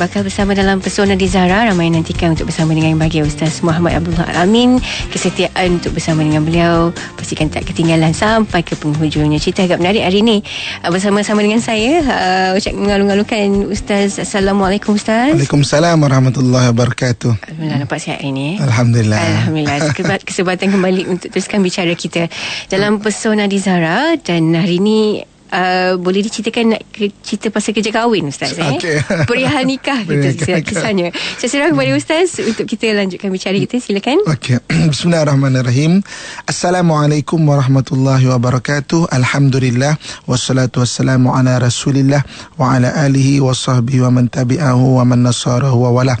bakal bersama dalam Persona di Zara Ramai nantikan untuk bersama dengan bagi Ustaz Muhammad Abdullah Al-Amin Kesetiaan untuk bersama dengan beliau Pastikan tak ketinggalan sampai ke penghujungnya Cerita agak menarik hari ini ah, Bersama-sama dengan saya Ucap ah, mengalung-alungkan Ustaz Assalamualaikum Ustaz Waalaikumsalam Warahmatullahi Wabarakatuh Alhamdulillah nampak sihat hari ini eh? Alhamdulillah Alhamdulillah Kesempatan kembali untuk teruskan bicara kita Dalam Persona di Zara Dan hari ini uh, boleh diceritakan nak ke, cerita pasal kerja kahwin ustaz eh? perihal nikah gitu kisahnya saya serahkan kepada hmm. ustaz untuk kita lanjutkan bicara kita silakan okey bismillahirrahmanirrahim assalamualaikum warahmatullahi wabarakatuh alhamdulillah wassalatu wassalamu ala rasulillah wa ala alihi wa sahbihi wa man tabi'ahu wa man nasarahu wa wala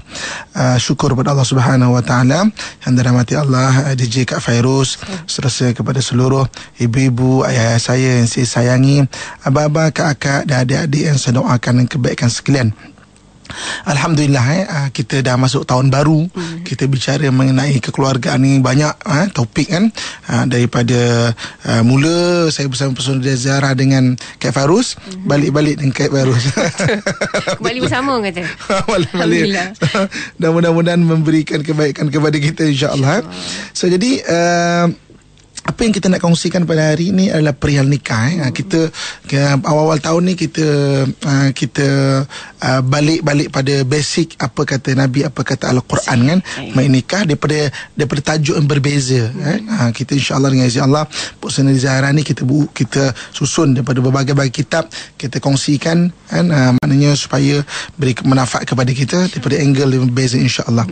uh, syukur kepada Allah subhanahu wa ta'ala yang dirahmati Allah DJ uh, Kak Fairuz serasa kepada seluruh ibu-ibu ayah-ayah saya yang saya sayangi abah-abah, kakak-kakak dan adik-adik yang saya doakan dan kebaikan sekalian. Alhamdulillah eh, ah, kita dah masuk tahun baru hmm. kita bicara mengenai kekeluargaan ni banyak eh, topik kan eh, daripada eh, mula saya bersama personal Zara dengan Kak Farus hmm. balik-balik dengan Kak Farus kembali bersama kata Alhamdulillah dan mudah-mudahan memberikan kebaikan kepada kita insyaAllah, eh. insyaAllah. so jadi uh, apa yang kita nak kongsikan pada hari ini adalah perihal nikah eh. Ah, kita awal-awal tahun ni kita ah, kita ah, balik-balik pada basic apa kata nabi apa kata al-Quran kan mai nikah daripada daripada tajuk yang berbeza eh. uh, kita insyaallah dengan izin Allah pusana Zahra ni kita bu- kita susun daripada berbagai-bagai kitab kita kongsikan kan uh, maknanya supaya beri manfaat kepada kita daripada angle yang berbeza Allah.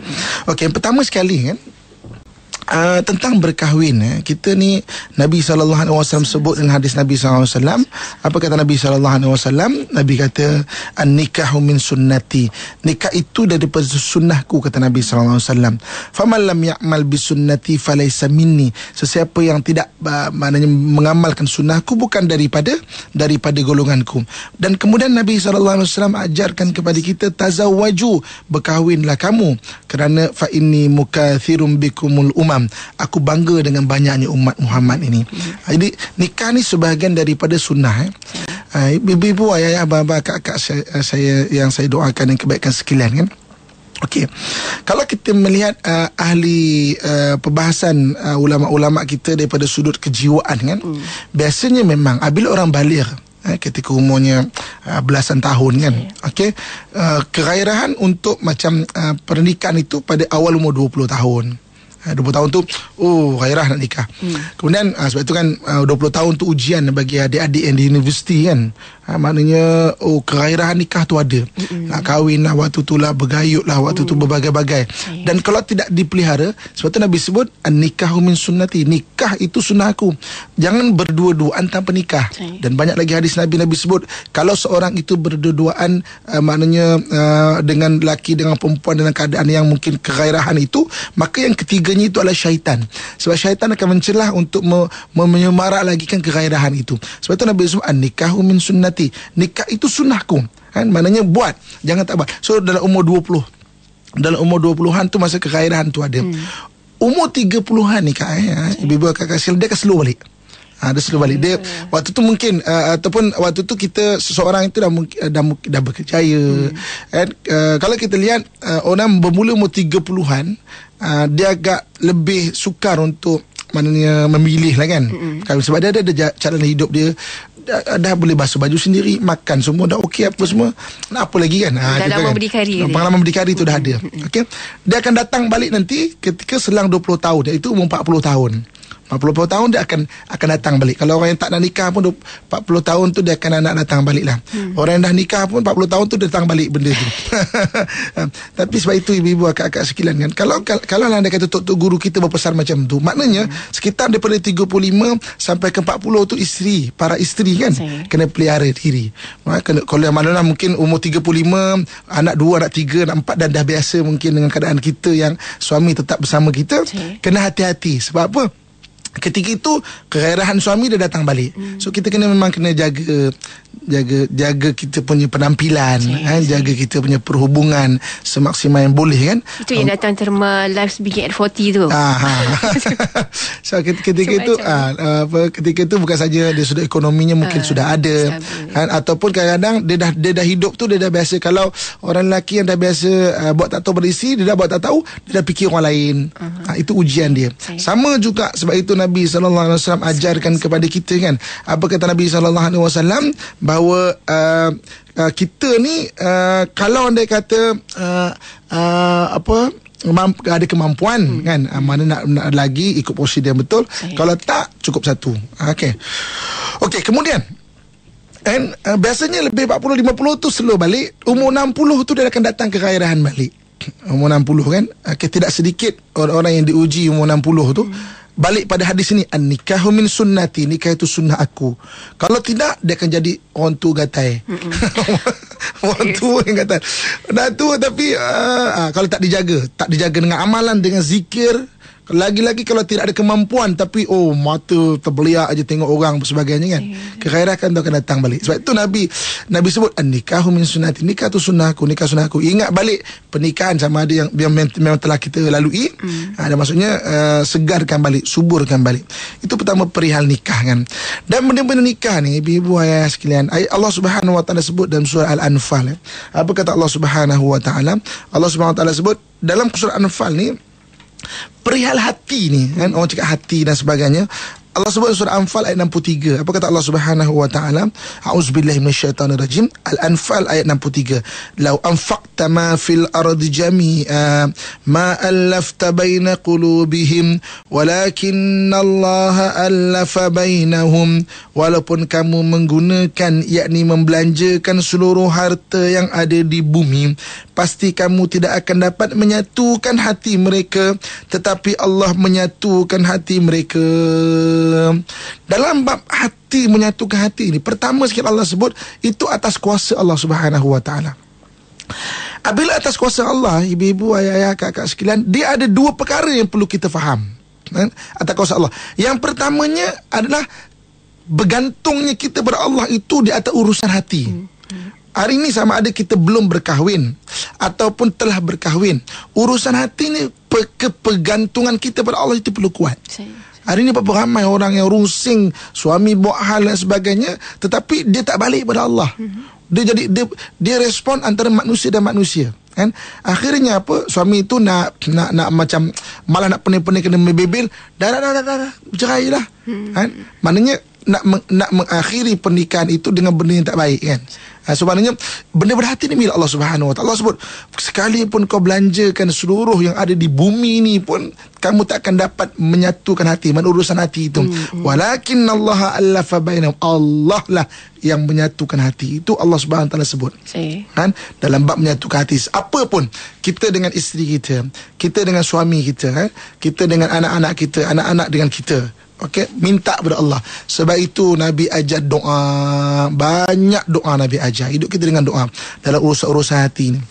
okey pertama sekali kan Ah, tentang berkahwin eh, kita ni Nabi sallallahu alaihi wasallam sebut dalam hadis Nabi sallallahu alaihi wasallam apa kata Nabi sallallahu alaihi wasallam Nabi kata an nikahu min sunnati nikah itu daripada sunnahku kata Nabi sallallahu alaihi wasallam faman lam ya'mal bi sunnati falaysa minni sesiapa yang tidak uh, maknanya mengamalkan sunnahku bukan daripada daripada golonganku dan kemudian Nabi sallallahu alaihi wasallam ajarkan kepada kita tazawwaju berkahwinlah kamu kerana fa inni mukathirum bikumul umam Islam aku bangga dengan banyaknya umat Muhammad ini hmm. jadi nikah ni sebahagian daripada sunnah eh, eh ibu-ibu ayah-ayah abang-abang kakak saya, eh, saya yang saya doakan dan kebaikan sekalian kan Okey. Kalau kita melihat uh, ahli uh, perbahasan uh, ulama-ulama kita daripada sudut kejiwaan kan, mm. biasanya memang apabila orang balik uh, ketika umurnya uh, belasan tahun kan. Yeah. Okey. Uh, kegairahan untuk macam uh, pernikahan itu pada awal umur 20 tahun. 20 eh, tahun tu Oh gairah nak nikah hmm. Kemudian uh, Sebab tu kan ah, uh, 20 tahun tu ujian Bagi adik-adik yang di universiti kan ha, Maknanya Oh kegairahan nikah tu ada hmm. Nak kahwin lah Waktu tu lah Bergayut lah Waktu hmm. tu oh. berbagai-bagai okay. Dan kalau tidak dipelihara Sebab tu Nabi sebut Nikah umin sunnati Nikah itu sunnah aku Jangan berdua-duaan tanpa nikah okay. Dan banyak lagi hadis Nabi Nabi sebut Kalau seorang itu berdua-duaan uh, Maknanya uh, Dengan lelaki Dengan perempuan Dengan keadaan yang mungkin Kegairahan itu Maka yang ketiga ketiganya itu adalah syaitan sebab syaitan akan mencelah untuk menyemarak lagi kan kegairahan itu sebab itu Nabi Yusuf nikahu min sunnati nikah itu sunnahku kan maknanya buat jangan tak buat so dalam umur 20 dalam umur 20-an tu masa kegairahan tu ada hmm. umur 30-an ni kak eh, ya, ibu bapa kakak kasih dia akan balik ada ha, dia selalu balik dia hmm. waktu tu mungkin uh, ataupun waktu tu kita seseorang itu dah dah dah, dah berjaya hmm. and uh, eh, kalau kita lihat uh, orang bermula umur 30-an uh, dia agak lebih sukar untuk maknanya memilih lah kan mm-hmm. sebab dia ada, ada jalan hidup dia dah, dah boleh basuh baju sendiri makan semua dah okey apa semua nak apa lagi kan ah, dah lama kan? berdikari pengalaman berdikari tu dah ada okay? dia akan datang balik nanti ketika selang 20 tahun iaitu umur 40 tahun 40 tahun dia akan akan datang balik. Kalau orang yang tak nak nikah pun 40 tahun tu dia akan anak datang balik lah. Hmm. Orang yang dah nikah pun 40 tahun tu dia datang balik benda tu. Tapi sebab itu ibu-ibu akak-akak sekalian kan. Kalau kalau anda lah kata tok-tok guru kita berpesan macam tu. Maknanya hmm. sekitar daripada 35 sampai ke 40 tu isteri, para isteri kan. Saya. Kena pelihara diri. Ha, kalau, kalau yang mana mungkin umur 35, anak dua anak tiga anak empat dan dah biasa mungkin dengan keadaan kita yang suami tetap bersama kita. Saya. Kena hati-hati. Sebab apa? ketika itu kegairahan suami dia datang balik. Hmm. So kita kena memang kena jaga jaga jaga kita punya penampilan okay, eh, kan? jaga kita punya perhubungan semaksimal yang boleh kan itu yang datang terma lives begin at 40 tu ha so ketika, ketika so, itu ah, apa ketika itu bukan saja dia sudah ekonominya mungkin uh, sudah ada kan ataupun kadang-kadang dia dia dah hidup tu dia dah biasa kalau orang lelaki yang dah biasa uh, buat tak tahu berisi dia dah buat tak tahu dia dah fikir orang lain uh-huh. ha, itu ujian dia okay. sama juga sebab itu Nabi saw ajarkan kepada kita kan apa kata Nabi saw bahawa uh, uh, kita ni uh, kalau anda kata uh, uh, apa Mamp- ada kemampuan hmm. kan hmm. mana nak, nak lagi ikut prosedur yang betul okay. kalau tak cukup satu okey okey kemudian and uh, biasanya lebih 40 50 tu slow balik umur 60 tu dia akan datang ke gairahan balik umur 60 kan okay, tidak sedikit orang-orang yang diuji umur 60 tu hmm balik pada hadis ini an nikahu min sunnati nikah itu sunnah aku kalau tidak dia akan jadi orang tua gatai orang tua yang gatai dah tua tapi uh, uh, kalau tak dijaga tak dijaga dengan amalan dengan zikir lagi-lagi kalau tidak ada kemampuan tapi oh mata terbeliak aja tengok orang dan sebagainya kan. Kegairah kan tu akan datang balik. Sebab itu Nabi Nabi sebut nikahu min sunnati. Nikah tu sunnahku, nikah sunnahku. Ingat balik pernikahan sama ada yang yang memang telah kita lalui. Hmm. Ada ha, maksudnya uh, segarkan balik, suburkan balik. Itu pertama perihal nikah kan. Dan benda-benda nikah ni ibu-ibu ayah sekalian, Allah Subhanahu wa taala sebut dalam surah Al-Anfal. Ya. Apa kata Allah Subhanahu wa taala? Allah Subhanahu wa taala sebut dalam surah Al-Anfal ni perihal hati ni kan orang cakap hati dan sebagainya Allah sebut surah Anfal ayat 63. Apa kata Allah Subhanahu wa taala? A'udzubillahi minasyaitonirrajim. Al-Anfal ayat 63. Lau anfaqta ma fil ardi jami'a ma alafta baina qulubihim walakinna Allah alafa bainahum. Walaupun kamu menggunakan yakni membelanjakan seluruh harta yang ada di bumi, pasti kamu tidak akan dapat menyatukan hati mereka tetapi Allah menyatukan hati mereka dalam bab hati menyatukan hati ini pertama sekali Allah sebut itu atas kuasa Allah Subhanahu wa taala Apabila atas kuasa Allah Ibu-ibu, ayah-ayah, kakak sekalian Dia ada dua perkara yang perlu kita faham kan? Atas kuasa Allah Yang pertamanya adalah Bergantungnya kita pada Allah itu Di atas urusan hati hmm. Hari ini sama ada kita belum berkahwin Ataupun telah berkahwin Urusan hati ni Kepergantungan kita pada Allah itu perlu kuat Saya Hari ini berapa ramai orang yang rungsing suami buat hal dan sebagainya tetapi dia tak balik kepada Allah. Mhm. Dia jadi dia, dia respon antara manusia dan manusia kan akhirnya apa suami itu nak nak nak macam malah nak pening-pening kena membebel dah dah dah dah, dah cerai lah mhm. kan maknanya nak nak mengakhiri pernikahan itu dengan benda yang tak baik kan Ha, eh, so maknanya benda berhati ni milik Allah Subhanahu Wa Taala. Allah sebut sekalipun kau belanjakan seluruh yang ada di bumi ni pun kamu tak akan dapat menyatukan hati Mana hati itu hmm. hmm. walakin Allah alafa bainahum Allah lah yang menyatukan hati itu Allah Subhanahu Wa Taala sebut si. kan dalam bab menyatukan hati apa pun kita dengan isteri kita kita dengan suami kita kan kita dengan anak-anak kita anak-anak dengan kita Okey, minta kepada Allah. Sebab itu Nabi ajar doa, banyak doa Nabi ajar. Hidup kita dengan doa dalam urusan-urusan hati ni.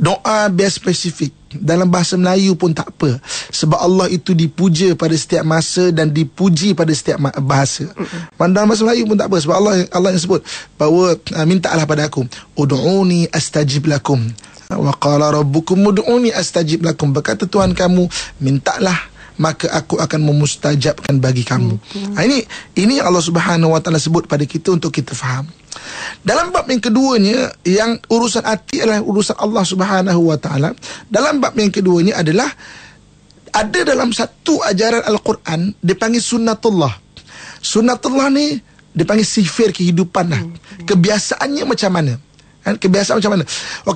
Doa biar spesifik dalam bahasa Melayu pun tak apa sebab Allah itu dipuja pada setiap masa dan dipuji pada setiap bahasa. mm Dalam bahasa Melayu pun tak apa sebab Allah Allah yang sebut bahawa ah, minta Allah pada aku. Ud'uni astajib lakum. Wa qala rabbukum ud'uni astajib lakum. Berkata Tuhan kamu mintalah maka aku akan memustajabkan bagi kamu. Okay. Ha, ini ini yang Allah Subhanahu Wa Taala sebut pada kita untuk kita faham. Dalam bab yang keduanya yang urusan hati adalah urusan Allah Subhanahu Wa Taala. Dalam bab yang keduanya adalah ada dalam satu ajaran Al-Quran dipanggil sunnatullah. Sunnatullah ni dipanggil sifir kehidupan lah. Hmm, hmm. Kebiasaannya macam mana? kan? kebiasaan macam mana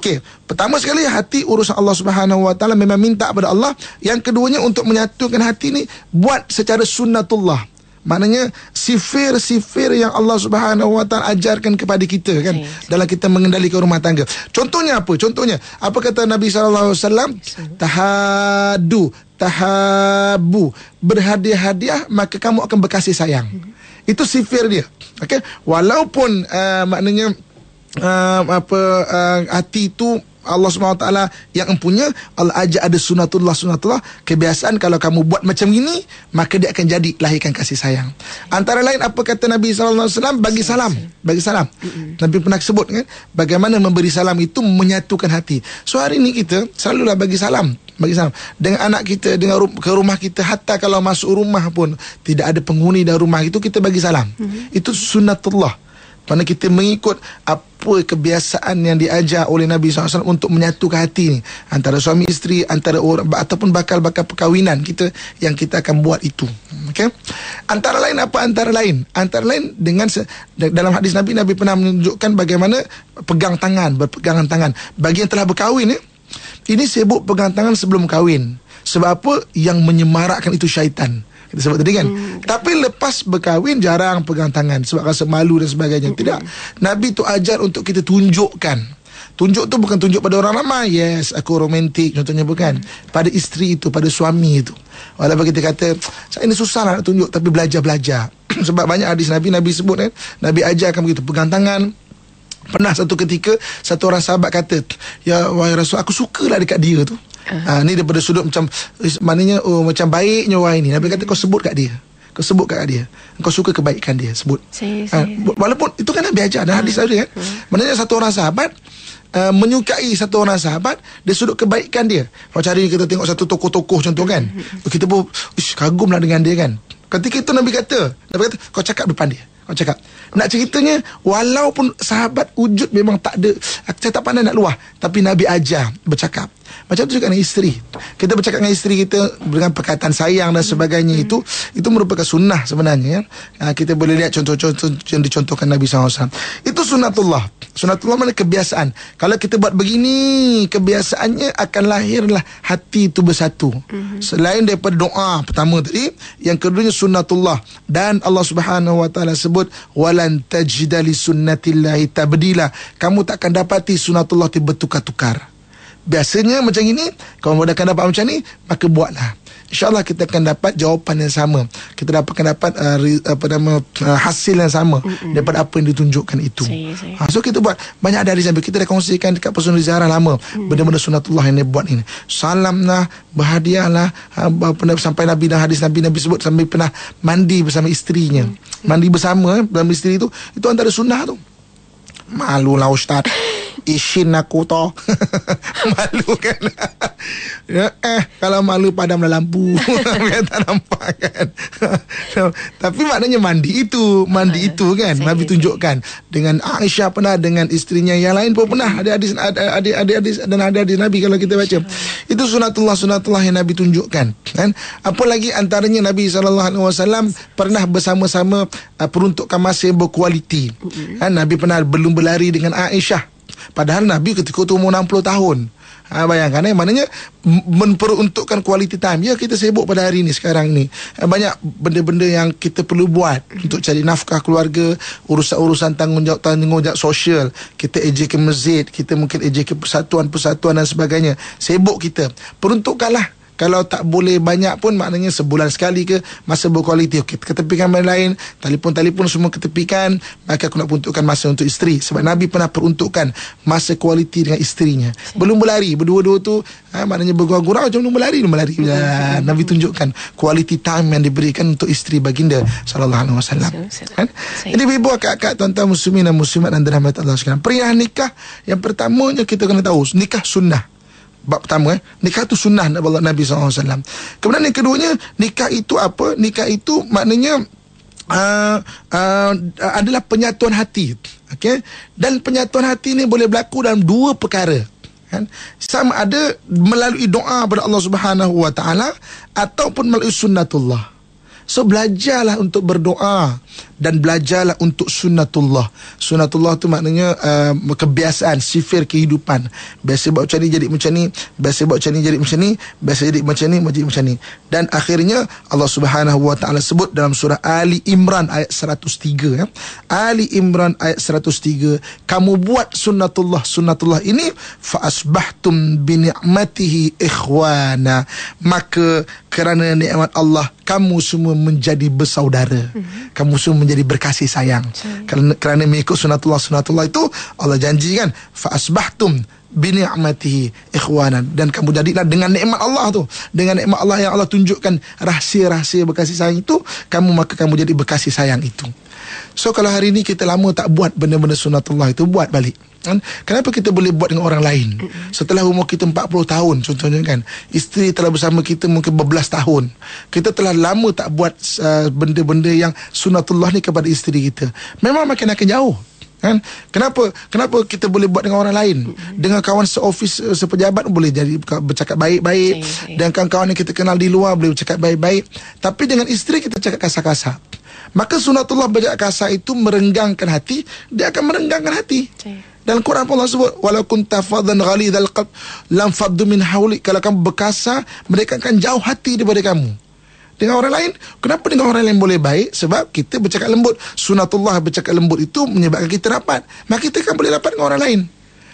okey pertama sekali hati urusan Allah Subhanahu Wa memang minta kepada Allah yang keduanya untuk menyatukan hati ni buat secara sunnatullah Maknanya sifir-sifir yang Allah Subhanahu Wa ajarkan kepada kita kan okay. dalam kita mengendalikan rumah tangga. Contohnya apa? Contohnya apa kata Nabi Sallallahu Alaihi Wasallam? Tahadu, tahabu, berhadiah-hadiah maka kamu akan berkasih sayang. Mm-hmm. Itu sifir dia. Okey, walaupun uh, maknanya uh, apa uh, hati itu Allah SWT yang empunya Allah aja ada sunatullah sunatullah kebiasaan kalau kamu buat macam ini maka dia akan jadi lahirkan kasih sayang antara lain apa kata Nabi SAW bagi salam bagi salam Nabi pernah sebut kan bagaimana memberi salam itu menyatukan hati so hari ini kita selalulah bagi salam bagi salam dengan anak kita dengan ru- ke rumah kita hatta kalau masuk rumah pun tidak ada penghuni dalam rumah itu kita bagi salam mm-hmm. itu sunatullah mana kita mengikut apa kebiasaan yang diajar oleh Nabi SAW untuk menyatukan hati ni antara suami isteri antara orang ataupun bakal-bakal perkahwinan kita yang kita akan buat itu okey antara lain apa antara lain antara lain dengan dalam hadis Nabi Nabi pernah menunjukkan bagaimana pegang tangan berpegangan tangan bagi yang telah berkahwin ni ini sibuk pegang tangan sebelum kahwin sebab apa yang menyemarakkan itu syaitan kita sebut tadi kan hmm. tapi lepas berkahwin jarang pegang tangan sebab rasa malu dan sebagainya hmm. tidak nabi tu ajar untuk kita tunjukkan Tunjuk tu bukan tunjuk pada orang ramai. Yes, aku romantik contohnya bukan. Hmm. Pada isteri itu, pada suami itu. Walaupun kita kata, saya ini susah nak tunjuk tapi belajar-belajar. Sebab banyak hadis Nabi, Nabi sebut kan. Nabi ajarkan begitu, pegang tangan. Pernah satu ketika, satu orang sahabat kata, Ya Wahai Rasul, aku sukalah dekat dia tu. Ha, ni daripada sudut macam maknanya oh, macam baiknya orang ini. Nabi kata kau sebut kat dia. Kau sebut kat dia. Kau suka kebaikan dia. Sebut. Saya, ah, saya. Ha, walaupun itu kan Nabi ajar. Dan ha. hadis ada kan. Ha. Maknanya satu orang sahabat. Uh, menyukai satu orang sahabat Dia sudut kebaikan dia Macam cari kita tengok Satu tokoh-tokoh contoh kan hmm. Kita pun Ish kagumlah dengan dia kan Ketika itu Nabi kata Nabi kata Kau cakap depan dia Kau cakap Nak ceritanya Walaupun sahabat wujud Memang tak ada Saya tak pandai nak luah Tapi Nabi ajar Bercakap macam tu juga dengan isteri Kita bercakap dengan isteri kita Dengan perkataan sayang dan sebagainya hmm. itu Itu merupakan sunnah sebenarnya ya. Ah, kita boleh lihat contoh-contoh yang dicontohkan Nabi SAW Itu sunnatullah Sunnatullah mana kebiasaan Kalau kita buat begini Kebiasaannya akan lahirlah hati itu bersatu hmm. Selain daripada doa pertama tadi Yang keduanya sunnatullah Dan Allah Subhanahu Wa sebut Walan tajidali sunnatillahi tabdila Kamu tak akan dapati sunnatullah itu bertukar-tukar biasanya macam ini kalau anda akan dapat macam ni maka buatlah insyaallah kita akan dapat jawapan yang sama kita dapat akan dapat uh, re, apa nama uh, hasil yang sama Mm-mm. daripada apa yang ditunjukkan itu see, see. Ha, so kita buat banyak dari sampai kita dah kongsikan dekat personal ziarah lama mm. benda-benda sunatullah yang dia buat ini salamlah bahadialah ha, sampai nabi dan hadis nabi nabi sebut sampai pernah mandi bersama isterinya mm. mandi bersama dalam isteri itu itu antara sunnah tu mm. Malu lah Ustaz Isin aku toh Malu kan ya, Eh Kalau malu padam dalam lampu Biar tak nampak kan so, Tapi maknanya mandi itu Mandi uh, itu kan Nabi gitu. tunjukkan Dengan Aisyah pernah Dengan istrinya yang lain pun pernah Ada hadis Ada hadis, Dan ada hadis Nabi Kalau kita baca Itu sunatullah Sunatullah yang Nabi tunjukkan kan? Apa lagi antaranya Nabi SAW Pernah bersama-sama uh, Peruntukkan masa yang berkualiti kan? Nabi pernah belum berlari dengan Aisyah padahal Nabi ketika itu umur 60 tahun Ha, bayangkan eh, maknanya memperuntukkan quality time. Ya, kita sibuk pada hari ini sekarang ni. Eh, banyak benda-benda yang kita perlu buat untuk cari nafkah keluarga, urusan-urusan tanggungjawab tanggungjawab sosial. Kita ejek ke masjid, kita mungkin ejek ke persatuan-persatuan dan sebagainya. Sibuk kita. Peruntukkanlah kalau tak boleh banyak pun maknanya sebulan sekali ke masa berkualiti okey ketepikan benda lain telefon telefon semua ketepikan maka aku nak peruntukkan masa untuk isteri sebab nabi pernah peruntukkan masa kualiti dengan isterinya belum berlari berdua-dua tu ha, maknanya bergurau-gurau macam belum berlari belum berlari ya, nabi tunjukkan kualiti time yang diberikan untuk isteri baginda sallallahu alaihi wasallam kan jadi ibu akak-akak tuan-tuan muslimin dan muslimat dan dirahmati Allah sekalian pria nikah yang pertamanya kita kena tahu nikah sunnah bab pertama eh. nikah itu sunnah Nabi Nabi SAW kemudian yang keduanya nikah itu apa nikah itu maknanya uh, uh, adalah penyatuan hati okay? dan penyatuan hati ni boleh berlaku dalam dua perkara kan? sama ada melalui doa kepada Allah Subhanahu Wa ataupun melalui sunnatullah So belajarlah untuk berdoa dan belajarlah untuk sunnatullah. Sunnatullah tu maknanya uh, kebiasaan, sifir kehidupan. Biasa buat macam ni jadi macam ni, biasa buat macam ni jadi macam ni, biasa jadi macam ni jadi macam ni. Dan akhirnya Allah Subhanahu Wa Taala sebut dalam surah Ali Imran ayat 103 ya. Ali Imran ayat 103, kamu buat sunnatullah. Sunnatullah ini fa asbahtum bi ni'matihi ikhwana. Maka kerana nikmat Allah kamu semua menjadi bersaudara. Mhm. Kamu semua menjadi menjadi berkasih sayang. Kerana, kerana mengikut sunatullah sunatullah itu Allah janji kan fa asbahtum bi ni'matihi ikhwanan dan kamu jadilah dengan nikmat Allah tu. Dengan nikmat Allah yang Allah tunjukkan rahsia-rahsia berkasih sayang itu kamu maka kamu jadi berkasih sayang itu. So kalau hari ni kita lama tak buat benda-benda sunatullah itu buat balik. Kan? Kenapa kita boleh buat dengan orang lain? Setelah umur kita 40 tahun contohnya kan, isteri telah bersama kita mungkin berbelas tahun. Kita telah lama tak buat uh, benda-benda yang sunatullah ni kepada isteri kita. Memang makin akan jauh. Kan? Kenapa kenapa kita boleh buat dengan orang lain? Dengan kawan seoffice, uh, sepejabat boleh jadi bercakap baik-baik. Dan kawan-kawan yang kita kenal di luar boleh bercakap baik-baik. Tapi dengan isteri kita cakap kasar-kasar. Maka sunatullah bajak kasar itu merenggangkan hati, dia akan merenggangkan hati. Dan Quran Allah sebut, walakun tafadhan ghalidhal qalb lam faddu min hawli. Kalau kamu berkasar, mereka akan jauh hati daripada kamu. Dengan orang lain, kenapa dengan orang lain boleh baik? Sebab kita bercakap lembut. Sunatullah bercakap lembut itu menyebabkan kita rapat. Maka kita kan boleh rapat dengan orang lain.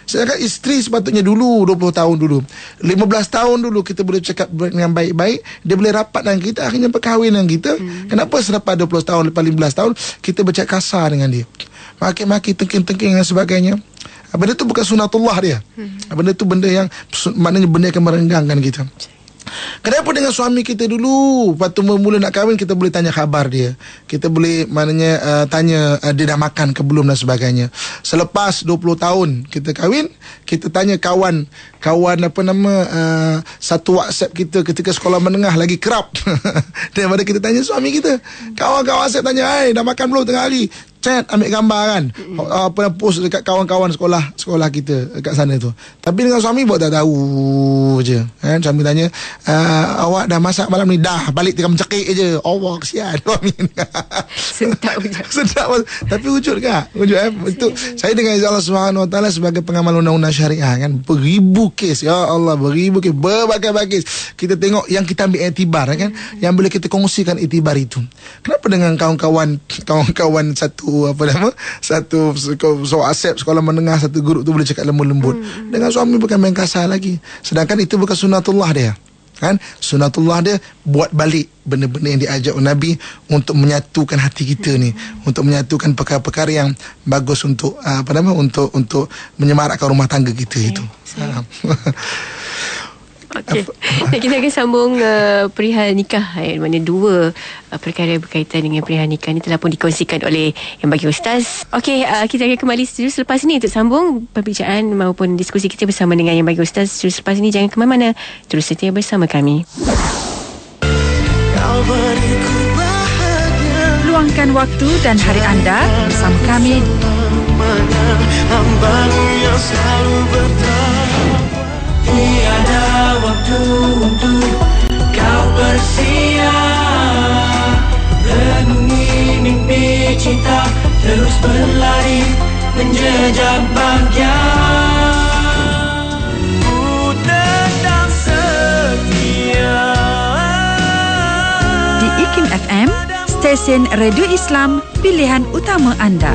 Saya kata isteri sepatutnya dulu 20 tahun dulu 15 tahun dulu kita boleh cakap dengan baik-baik Dia boleh rapat dengan kita Akhirnya berkahwin dengan kita hmm. Kenapa selepas 20 tahun, lepas 15 tahun Kita bercakap kasar dengan dia Maki-maki, tengking-tengking dan sebagainya ah, Benda tu bukan sunatullah dia hmm. ah, Benda tu benda yang Maknanya benda yang merenggangkan kita Kenapa dengan suami kita dulu Waktu mula nak kahwin Kita boleh tanya khabar dia Kita boleh Maknanya uh, Tanya uh, Dia dah makan ke belum Dan sebagainya Selepas 20 tahun Kita kahwin Kita tanya kawan Kawan apa nama uh, Satu whatsapp kita Ketika sekolah menengah Lagi kerap Daripada kita tanya suami kita Kawan-kawan whatsapp tanya Hai dah makan belum tengah hari chat ambil gambar kan uh, pernah post dekat kawan-kawan sekolah sekolah kita dekat sana tu tapi dengan suami buat tak tahu je kan suami tanya uh, awak dah masak malam ni dah balik tengah mencekik je Allah oh, kesian sedap sedap tapi wujud ke wujud eh itu ya, ya. saya dengan izin Allah subhanahu wa ta'ala sebagai pengamal undang-undang syariah kan beribu kes ya Allah beribu kes berbagai-bagai kes kita tengok yang kita ambil itibar ya kan hmm. yang boleh kita kongsikan itibar itu kenapa dengan kawan-kawan kawan-kawan satu apa nama satu so asep sekolah menengah satu guru tu boleh cakap lembut lembut hmm. dengan suami bukan main kasar lagi sedangkan itu bukan sunatullah dia kan sunatullah dia buat balik benda-benda yang diajak oleh Nabi untuk menyatukan hati kita ni untuk menyatukan perkara-perkara yang bagus untuk ah, apa nama untuk untuk menyemarakkan rumah tangga kita okay. itu. Okay. Okey. kita akan sambung uh, perihal nikah eh, mana dua uh, perkara berkaitan dengan perihal nikah ni telah pun dikongsikan oleh yang bagi ustaz. Okey, uh, kita akan kembali seterusnya selepas ni untuk sambung perbincangan maupun diskusi kita bersama dengan yang bagi ustaz. Terus selepas ni jangan kemana mana Terus setia bersama kami. luangkan waktu dan hari anda bersama kami. Hambamu yang selalu bertahan. Tiada Radio Islam, pilihan utama anda.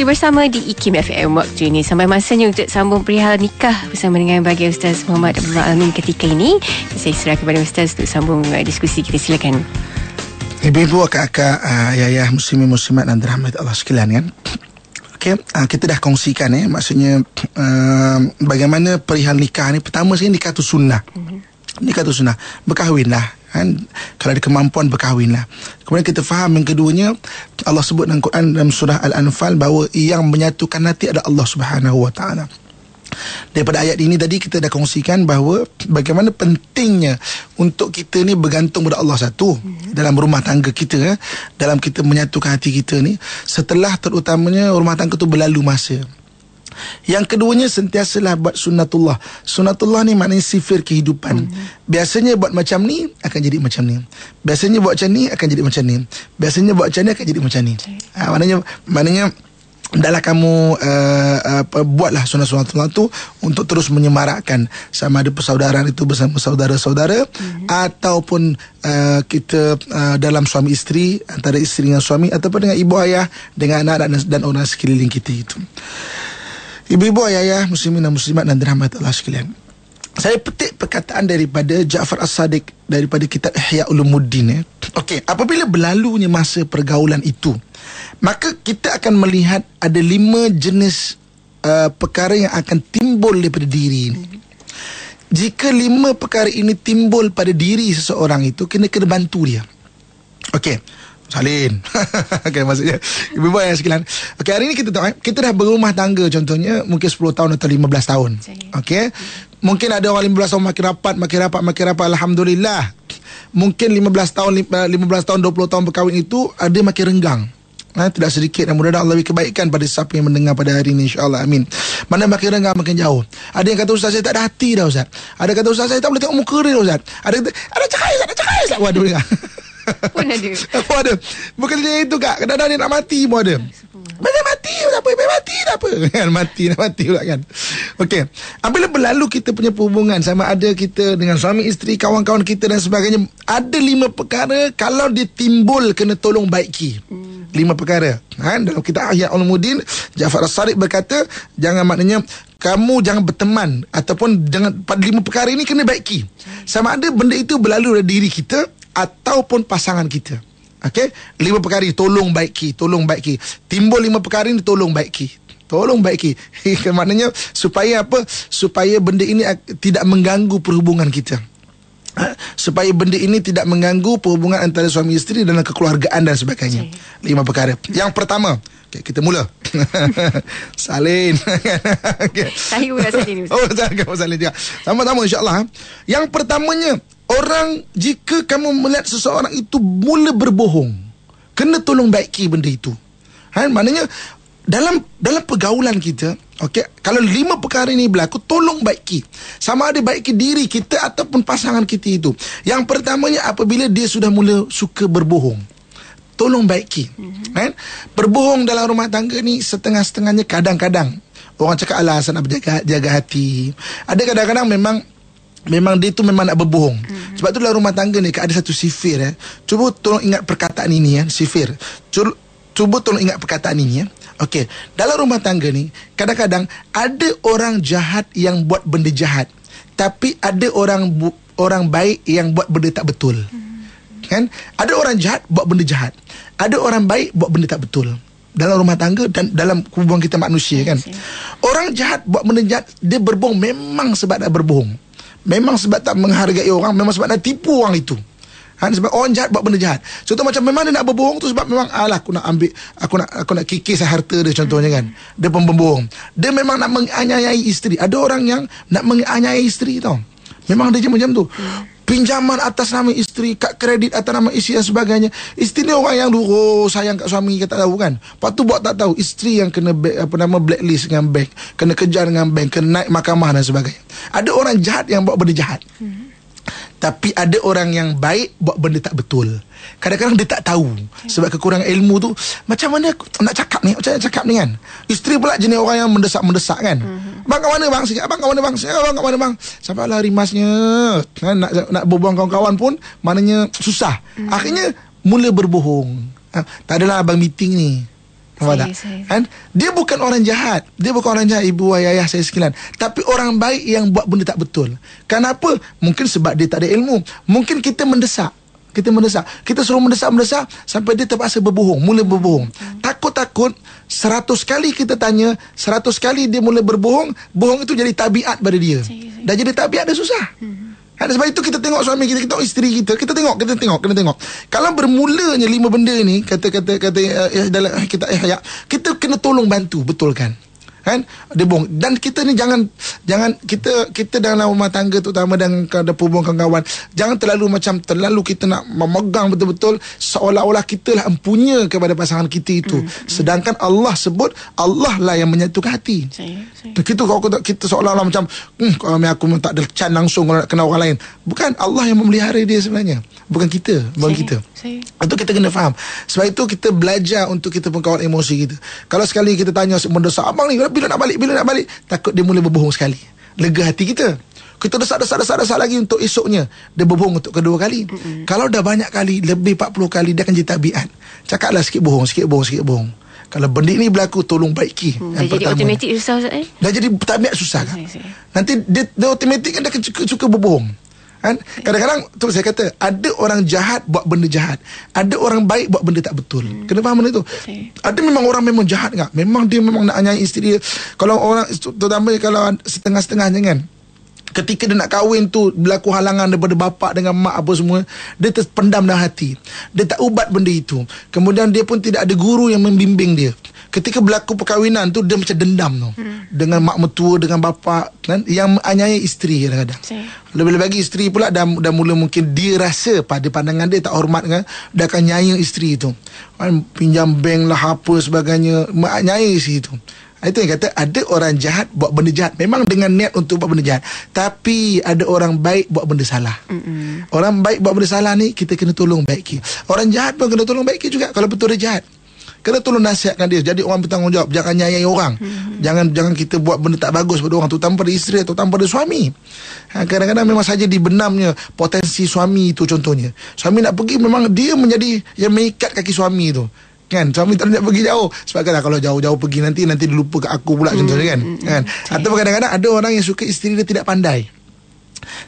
masih bersama di IKIM FM waktu ini Sampai masanya untuk sambung perihal nikah Bersama dengan bagi Ustaz Muhammad Abdul Alamin ketika ini Saya serah kepada Ustaz untuk sambung diskusi kita silakan Ibu-ibu, akak-akak, ah, ayah-ayah, uh, muslimin, muslimat dan rahmat Allah sekalian kan Okay. Uh, ah, kita dah kongsikan eh. Maksudnya uh, Bagaimana perihal nikah ni Pertama sekali nikah tu sunnah mm-hmm. Nikah tu sunnah Berkahwin lah kan kalau ada kemampuan berkahwinlah kemudian kita faham yang keduanya Allah sebut dalam Quran dalam surah Al-Anfal bahawa yang menyatukan hati adalah Allah Subhanahu wa taala Daripada ayat ini tadi kita dah kongsikan bahawa bagaimana pentingnya untuk kita ni bergantung pada Allah satu hmm. dalam rumah tangga kita eh, dalam kita menyatukan hati kita ni setelah terutamanya rumah tangga tu berlalu masa yang keduanya sentiasalah buat sunnatullah. Sunnatullah ni maknanya sifir kehidupan. Hmm. Biasanya buat macam ni akan jadi macam ni. Biasanya buat macam ni akan jadi macam ni. Biasanya buat macam ni akan jadi macam ni. Okay. Ha, maknanya maknanya adalah kamu uh, uh, buatlah sunnah-sunnah tu untuk terus menyemarakkan sama ada persaudaraan itu bersama saudara-saudara mm-hmm. ataupun uh, kita uh, dalam suami isteri antara isteri dengan suami ataupun dengan ibu ayah dengan anak anak dan orang sekeliling kita itu. Ibu-ibu, ayah-ayah, muslimin dan muslimat dan dirahmat Allah sekalian. Saya petik perkataan daripada Jaafar As-Sadiq daripada kitab Ihya Ulumuddin. Ya. Okey, apabila berlalunya masa pergaulan itu, maka kita akan melihat ada lima jenis uh, perkara yang akan timbul daripada diri ini. Jika lima perkara ini timbul pada diri seseorang itu, kena kena bantu dia. Okey. Salin Okay maksudnya Ibu bapa yang sekalian Okay hari ni kita tahu eh, Kita dah berumah tangga contohnya Mungkin 10 tahun atau 15 tahun Okay Mungkin ada orang 15 tahun makin rapat Makin rapat makin rapat Alhamdulillah Mungkin 15 tahun 15 tahun 20 tahun berkahwin itu Ada makin renggang Ha, tidak sedikit dan mudah-mudahan Allah kebaikan pada siapa yang mendengar pada hari ini insyaAllah amin mana makin rendah makin jauh ada yang kata ustaz saya tak ada hati dah ustaz ada kata ustaz saya tak boleh tengok muka dia ustaz ada kata ada cahaya ustaz ada cahaya ustaz waduh ya. pun ada Bukan saja itu kak Kadang-kadang dia nak mati pun ada ah, Macam mati tak apa mati tak apa kan, Mati nak mati pula kan Okey Apabila berlalu kita punya hubungan Sama ada kita dengan suami isteri Kawan-kawan kita dan sebagainya Ada lima perkara Kalau dia timbul kena tolong baiki hmm. Lima perkara kan, ha, Dalam kitab Ahyat Al-Mudin Jafar Sariq berkata Jangan maknanya kamu jangan berteman ataupun jangan pada lima perkara ini kena baiki. Sama ada benda itu berlalu dari diri kita ataupun pasangan kita. Okey, lima perkara ini, tolong baiki, tolong baiki. Timbul lima perkara ini tolong baiki. Tolong baiki. Maknanya supaya apa? Supaya benda ini tidak mengganggu perhubungan kita. Ha? Supaya benda ini tidak mengganggu perhubungan antara suami isteri dalam kekeluargaan dan sebagainya. Okay. Lima perkara. Yang pertama, Okay, kita mula. salin. okay. Saya pun salin. Oh, saya pun salin juga. Sama-sama insyaAllah. Ha. Yang pertamanya, Orang jika kamu melihat seseorang itu mula berbohong, kena tolong baiki benda itu. Ha, maknanya dalam dalam pergaulan kita, okey, kalau lima perkara ini berlaku, tolong baiki. Sama ada baiki diri kita ataupun pasangan kita itu. Yang pertamanya apabila dia sudah mula suka berbohong, tolong baiki. Mm-hmm. Berbohong dalam rumah tangga ni setengah-setengahnya kadang-kadang orang cakap alasan apa jaga jaga hati. Ada kadang-kadang memang Memang dia tu memang nak berbohong mm-hmm. Sebab itulah rumah tangga ni Ada satu sifir eh. Cuba tolong ingat perkataan ini ya, eh. Sifir Cuba tolong ingat perkataan ini ya. Eh. Okey, dalam rumah tangga ni kadang-kadang ada orang jahat yang buat benda jahat, tapi ada orang orang baik yang buat benda tak betul. Mm-hmm. Kan? Ada orang jahat buat benda jahat. Ada orang baik buat benda tak betul dalam rumah tangga dan dalam hubungan kita manusia kan. Orang jahat buat benda jahat, dia berbohong memang sebab nak berbohong. Memang sebab tak menghargai orang Memang sebab nak tipu orang itu Ha, sebab orang jahat buat benda jahat. Contoh macam memang dia nak berbohong tu sebab memang alah aku nak ambil aku nak aku nak kikis harta dia contohnya kan. Dia pun berbohong. Dia memang nak menganiayai isteri. Ada orang yang nak menganiayai isteri tau. Memang dia macam macam tu pinjaman atas nama istri, kak kredit atas nama isteri dan sebagainya. Isteri ni orang yang dulu oh, sayang kat suami kita tahu kan. Lepas tu buat tak tahu isteri yang kena apa nama blacklist dengan bank, kena kejar dengan bank, kena naik mahkamah dan sebagainya. Ada orang jahat yang buat benda jahat. Hmm. Tapi ada orang yang baik buat benda tak betul. Hmm. Kadang-kadang dia tak tahu okay. Sebab kekurangan ilmu tu Macam mana nak cakap ni Macam mana cakap ni kan Isteri pula jenis orang yang mendesak-mendesak kan mm-hmm. Bang kat mana bang Sikit abang kat mana bang Sikit abang kat mana bang Sampai lah rimasnya kan? Nak, nak berbuang kawan-kawan pun Maknanya susah mm-hmm. Akhirnya Mula berbohong ha, Tak adalah abang meeting ni Nampak tak? Kan? Dia bukan orang jahat Dia bukan orang jahat Ibu, ayah, ayah saya sekalian Tapi orang baik yang buat benda tak betul Kenapa? Mungkin sebab dia tak ada ilmu Mungkin kita mendesak kita mendesak. Kita suruh mendesak-mendesak sampai dia terpaksa berbohong. Mula berbohong. Takut-takut seratus kali kita tanya, seratus kali dia mula berbohong, bohong itu jadi tabiat pada dia. Dah jadi tabiat dia susah. Hmm. Dan sebab itu kita tengok suami kita, kita tengok isteri kita, kita tengok, kita tengok, kita tengok. Kalau bermulanya lima benda ni, kata-kata kata, kata, kata eh, eh dalam eh, kita eh, kita kena tolong bantu betulkan kan dia bong dan kita ni jangan jangan kita kita dalam rumah tangga terutama dengan kepada hubung kawan jangan terlalu macam terlalu kita nak memegang betul-betul seolah-olah kita lah empunya kepada pasangan kita itu mm-hmm. sedangkan Allah sebut Allah lah yang menyatukan hati saya, kita kalau kita, kita seolah-olah macam hmm, kalau aku tak ada can langsung kalau nak kenal orang lain bukan Allah yang memelihara dia sebenarnya bukan kita bukan saya, kita saya. itu kita kena faham sebab itu kita belajar untuk kita pengawal emosi kita kalau sekali kita tanya mendesak abang ni tapi bila nak balik, bila nak balik, takut dia mula berbohong sekali. Lega hati kita. Kita desak, desak, desak, desak lagi untuk esoknya. Dia berbohong untuk kedua kali. Mm-hmm. Kalau dah banyak kali, lebih 40 kali, dia akan jadi tabiat. Cakaplah sikit bohong, sikit bohong, sikit bohong. Kalau benda ni berlaku Tolong baiki hmm, yang Dah pertama. jadi automatik susah eh? Dah jadi tabiat susah kan? Nanti dia, dia automatik kan Dia suka, suka berbohong Kan? Kadang-kadang tu saya kata ada orang jahat buat benda jahat. Ada orang baik buat benda tak betul. Hmm. Kena faham benda tu. Okay. Ada memang orang memang jahat enggak? Memang dia memang nak nyanyi isteri dia. Kalau orang terutama kalau setengah-setengah kan. Ketika dia nak kahwin tu Berlaku halangan daripada bapak dengan mak apa semua Dia terpendam dalam hati Dia tak ubat benda itu Kemudian dia pun tidak ada guru yang membimbing dia ketika berlaku perkahwinan tu dia macam dendam tu hmm. dengan mak mertua dengan bapa kan yang anyai isteri kadang-kadang. Lebih-lebih lagi isteri pula dah dah mula mungkin dia rasa pada pandangan dia tak hormat kan dah akan nyaya isteri tu. Kan pinjam bank lah apa sebagainya mak nyaya isteri tu. Itu yang kata ada orang jahat buat benda jahat Memang dengan niat untuk buat benda jahat Tapi ada orang baik buat benda salah Mm-mm. Orang baik buat benda salah ni Kita kena tolong baiki Orang jahat pun kena tolong baiki juga Kalau betul dia jahat Kena tolong nasihatkan dia Jadi orang bertanggungjawab Jangan nyayangi orang hmm. Jangan jangan kita buat benda tak bagus pada orang Terutama pada isteri Terutama pada suami ha, Kadang-kadang memang saja dibenamnya Potensi suami itu contohnya Suami nak pergi Memang dia menjadi Yang mengikat kaki suami itu kan suami tak nak pergi jauh sebab kan kalau jauh-jauh pergi nanti nanti dia aku pula hmm. contohnya kan hmm. hmm. kan okay. atau kadang-kadang ada orang yang suka isteri dia tidak pandai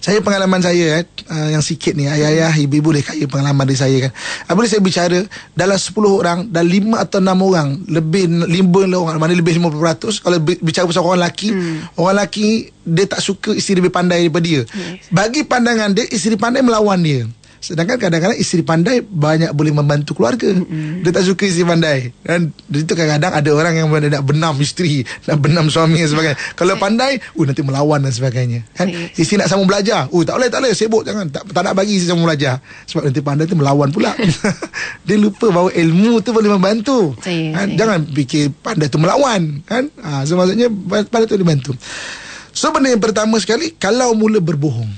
saya pengalaman saya eh, uh, yang sikit ni ayah-ayah ibu-ibu boleh kaya pengalaman dari saya kan apabila saya bicara dalam 10 orang dan 5 atau 6 orang lebih 5 orang mana lebih 50% kalau bicara pasal orang lelaki hmm. orang lelaki dia tak suka isteri lebih pandai daripada dia yes. bagi pandangan dia isteri pandai melawan dia Sedangkan kadang-kadang isteri pandai banyak boleh membantu keluarga. Mm-hmm. Dia tak suka isteri pandai. Dan itu kadang-kadang ada orang yang nak benam isteri, nak benam suami dan sebagainya. Kalau pandai, uh, nanti melawan dan sebagainya. Kan? Yes. Isteri nak sama belajar. Uh, tak boleh, tak boleh. Sibuk jangan. Tak, tak nak bagi isteri sama belajar. Sebab nanti pandai tu melawan pula. dia lupa bahawa ilmu tu boleh membantu. Yes. Kan? Jangan fikir pandai tu melawan. Kan? Ha, so, maksudnya pandai tu dibantu. So benda yang pertama sekali Kalau mula berbohong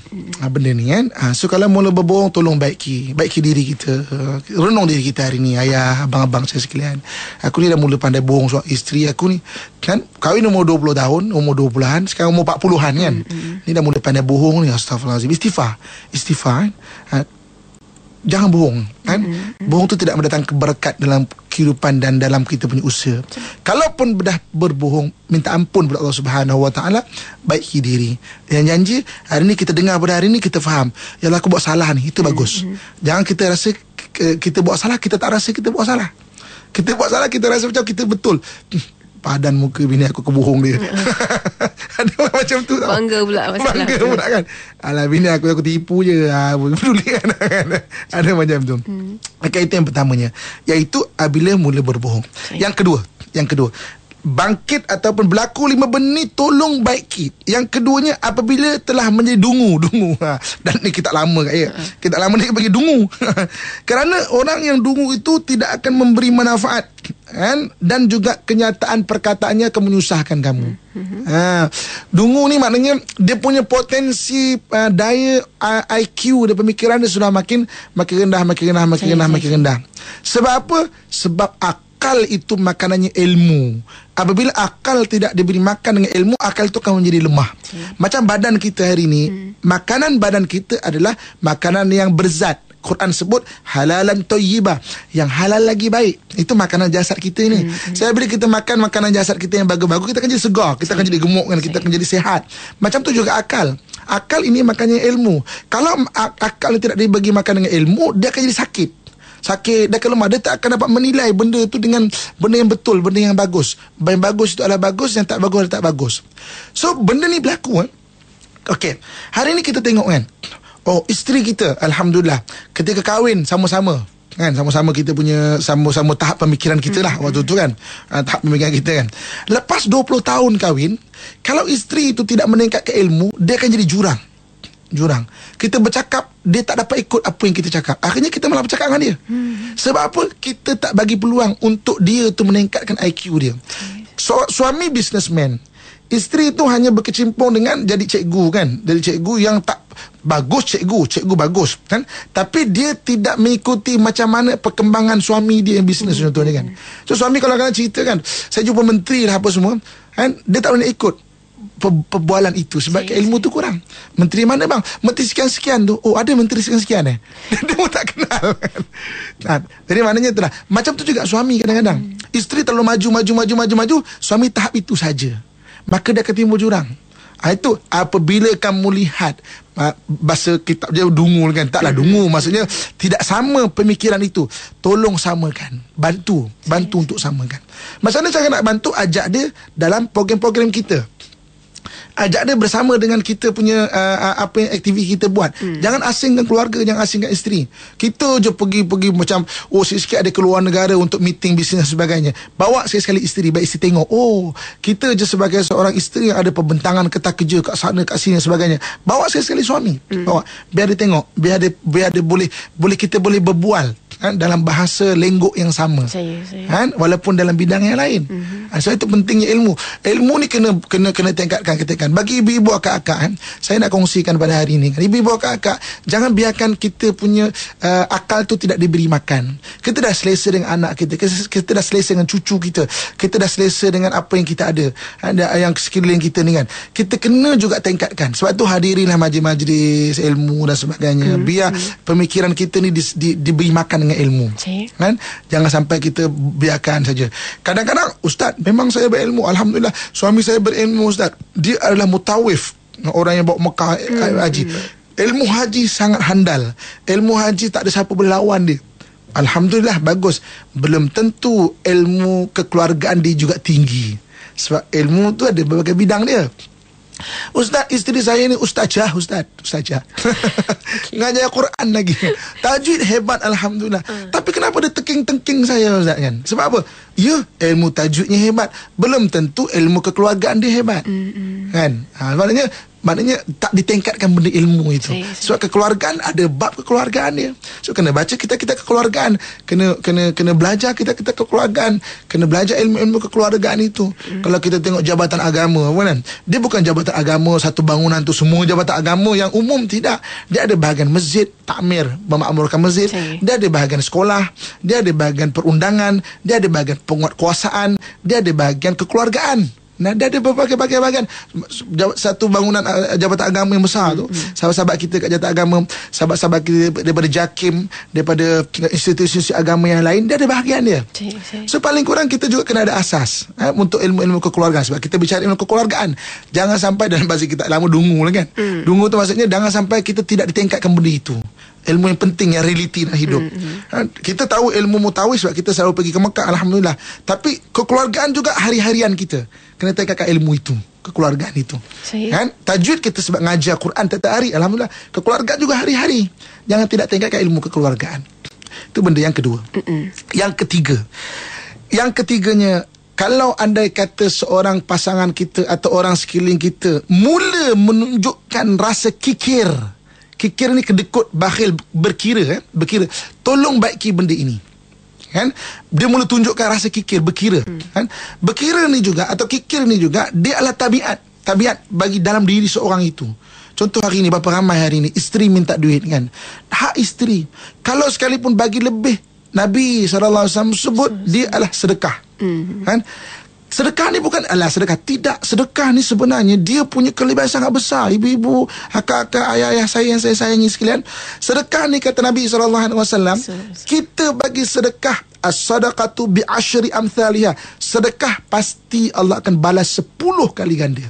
ha, Benda ni kan ha, So kalau mula berbohong Tolong baiki Baiki diri kita uh, Renung diri kita hari ni Ayah, abang-abang saya sekalian Aku ni dah mula pandai bohong Soal isteri aku ni Kan Kahwin umur 20 tahun Umur 20-an Sekarang umur 40-an kan mm-hmm. Ni dah mula pandai bohong ni Astaghfirullahaladzim Istighfar Istighfar kan? ha, jangan bohong kan mm-hmm. bohong tu tidak mendatang keberkat dalam kehidupan dan dalam kita punya usaha kalaupun dah berbohong minta ampun kepada Allah Subhanahu Wa Taala Baik diri yang janji hari ni kita dengar pada hari ni kita faham ya aku buat salah ni itu mm-hmm. bagus jangan kita rasa eh, kita buat salah kita tak rasa kita buat salah kita buat salah kita rasa macam kita betul padan muka bini aku kebohong dia. Ada orang macam tu tau. Bangga pula masalah. Bangga pula kan. Alah bini aku aku tipu je. Ah, peduli kan. Ada macam tu. Hmm. itu yang pertamanya. Iaitu bila mula berbohong. Yang kedua. Yang kedua bangkit ataupun berlaku lima benih tolong baik kit. Yang keduanya apabila telah menjadi dungu, dungu. Ha. Dan ni kita lama kat ya. Kita lama ni bagi dungu. Kerana orang yang dungu itu tidak akan memberi manfaat. Kan? Dan juga kenyataan perkataannya akan menyusahkan kamu. Mm-hmm. Ha. Dungu ni maknanya dia punya potensi uh, daya uh, ha, IQ dan pemikiran dia sudah makin makin rendah, makin rendah, makin rendah, makin rendah. Sebab apa? Sebab akal akal itu makanannya ilmu. Apabila akal tidak diberi makan dengan ilmu, akal itu akan menjadi lemah. Okay. Hmm. Macam badan kita hari ini, hmm. makanan badan kita adalah makanan yang berzat. Quran sebut halalan toyiba yang halal lagi baik itu makanan jasad kita ini. Hmm, hmm. Saya beri kita makan makanan jasad kita yang bagus-bagus kita akan jadi segar, kita akan jadi gemuk dan kita akan jadi sehat. Macam tu juga akal. Akal ini makanya ilmu. Kalau akal tidak diberi makan dengan ilmu, dia akan jadi sakit sakit dan kelemah dia tak akan dapat menilai benda tu dengan benda yang betul benda yang bagus yang bagus itu adalah bagus yang tak bagus adalah tak bagus so benda ni berlaku kan eh? okay. hari ni kita tengok kan oh isteri kita Alhamdulillah ketika kahwin sama-sama kan sama-sama kita punya sama-sama tahap pemikiran kita lah waktu tu kan ah, tahap pemikiran kita kan lepas 20 tahun kahwin kalau isteri itu tidak meningkat ke ilmu dia akan jadi jurang jurang. Kita bercakap, dia tak dapat ikut apa yang kita cakap. Akhirnya kita malah bercakap dengan dia. Hmm. Sebab apa? Kita tak bagi peluang untuk dia tu meningkatkan IQ dia. So, suami businessman. Isteri tu hanya berkecimpung dengan jadi cikgu kan. Jadi cikgu yang tak bagus cikgu, cikgu bagus kan. Tapi dia tidak mengikuti macam mana perkembangan suami dia yang bisnes hmm. contohnya kan. So suami kalau kena cerita kan, saya jumpa menteri lah apa semua, kan dia tak boleh ikut perbualan itu sebab okay. ilmu tu kurang. Menteri mana bang? Menteri sekian-sekian tu. Oh, ada menteri sekian-sekian eh. Dia pun tak kenal. Kan? jadi maknanya itulah. Macam tu juga suami kadang-kadang. Hmm. Isteri terlalu maju maju maju maju maju, suami tahap itu saja. Maka dia akan timbul jurang. Ha, itu apabila kamu lihat ah, bahasa kitab dia dungul kan taklah hmm. dungu maksudnya tidak sama pemikiran itu tolong samakan bantu bantu untuk samakan masa mana saya nak bantu ajak dia dalam program-program kita ajak dia bersama dengan kita punya uh, uh, apa yang aktiviti kita buat hmm. jangan asingkan keluarga jangan asingkan isteri kita je pergi-pergi macam oh sikit-sikit ada keluar negara untuk meeting bisnes dan sebagainya bawa sekali-sekali isteri baik isteri tengok oh kita je sebagai seorang isteri yang ada pembentangan ketak kerja kat sana kat sini dan sebagainya bawa sekali-sekali suami hmm. bawa biar dia tengok biar dia biar dia boleh boleh kita boleh berbual kan, dalam bahasa lenggok yang sama. Saya, saya. Kan, walaupun dalam bidang yang lain. Mm-hmm. So itu pentingnya ilmu. Ilmu ni kena kena kena tingkatkan ketika bagi ibu-ibu akak-akak kan, saya nak kongsikan pada hari ini. Ibu-ibu akak-akak, jangan biarkan kita punya uh, akal tu tidak diberi makan. Kita dah selesa dengan anak kita, kita dah selesa dengan cucu kita, kita dah selesa dengan apa yang kita ada. Kan, yang sekeliling kita ni kan. Kita kena juga tingkatkan. Sebab tu hadirilah majlis-majlis ilmu dan sebagainya. Mm-hmm. Biar mm-hmm. pemikiran kita ni di, di, diberi makan banyak ilmu. Okay. Kan? Jangan sampai kita biarkan saja. Kadang-kadang ustaz memang saya berilmu alhamdulillah suami saya berilmu ustaz. Dia adalah mutawif orang yang bawa Mekah eh, hmm. haji. Ilmu haji sangat handal. Ilmu haji tak ada siapa berlawan dia. Alhamdulillah bagus. Belum tentu ilmu kekeluargaan dia juga tinggi. Sebab ilmu tu ada berbagai bidang dia. Ustaz, istri saya ini ustazah, ustaz, ustazah. Okay. Ngajar Quran lagi. Tajwid hebat alhamdulillah. Hmm. Tapi kenapa dia tengking tengking saya ustaz kan? Sebab apa? Ya, ilmu tajwidnya hebat. Belum tentu ilmu kekeluargaan dia hebat. Hmm. hmm. Kan? Ha, maknanya Maknanya tak ditingkatkan benda ilmu itu. Saya, saya. So kekeluargaan ada bab kekeluargaan dia. So kena baca kita kita kekeluargaan, kena kena kena belajar kita kita kekeluargaan, kena belajar ilmu-ilmu kekeluargaan itu. Hmm. Kalau kita tengok jabatan agama, kan? Dia bukan jabatan agama satu bangunan tu semua jabatan agama yang umum tidak. Dia ada bahagian masjid, takmir, memakmurkan masjid, saya. dia ada bahagian sekolah, dia ada bahagian perundangan, dia ada bahagian penguatkuasaan, dia ada bahagian kekeluargaan. Nah, ada berbagai-bagai bagian. Satu bangunan ah, jabatan agama yang besar tu. Hmm, hmm. Sahabat-sahabat kita kat jabatan agama. Sahabat-sahabat kita daripada JAKIM. Daripada institusi-institusi agama yang lain. Dia ada bahagian dia. So, paling kurang kita juga kena ada asas. Eh, untuk ilmu-ilmu kekeluargaan. Sebab kita bicara ilmu kekeluargaan. Jangan sampai dalam bahasa kita lama dungu lah kan. Hmm. Dungu tu maksudnya jangan sampai kita tidak ditingkatkan benda itu ilmu yang penting yang realiti nak hidup. Mm-hmm. Kita tahu ilmu mutawis sebab kita selalu pergi ke Mekah alhamdulillah. Tapi kekeluargaan juga hari-harian kita kena tekankan ilmu itu kekeluargaan itu. Sahih. Kan? Tajwid kita sebab ngajar Quran tiap hari. Alhamdulillah. Kekeluargaan juga hari-hari. Jangan tidak tingkatkan ilmu kekeluargaan. Itu benda yang kedua. Mm-mm. Yang ketiga. Yang ketiganya, kalau andai kata seorang pasangan kita atau orang sekeliling kita mula menunjukkan rasa kikir, kikir ni kedekut bakhil berkira kan berkira tolong baiki benda ini kan dia mula tunjukkan rasa kikir berkira hmm. kan berkira ni juga atau kikir ni juga dia adalah tabiat tabiat bagi dalam diri seorang itu contoh hari ini bapa ramai hari ini isteri minta duit kan hak isteri kalau sekalipun bagi lebih Nabi SAW sebut dia adalah sedekah hmm. kan Sedekah ni bukan alah sedekah. Tidak, sedekah ni sebenarnya dia punya kelebihan sangat besar. Ibu-ibu, akak-akak, ayah-ayah saya yang saya sayangi sekalian. Sedekah ni kata Nabi SAW, kita bagi sedekah as-sadaqatu bi amthaliha. Sedekah pasti Allah akan balas sepuluh kali ganda.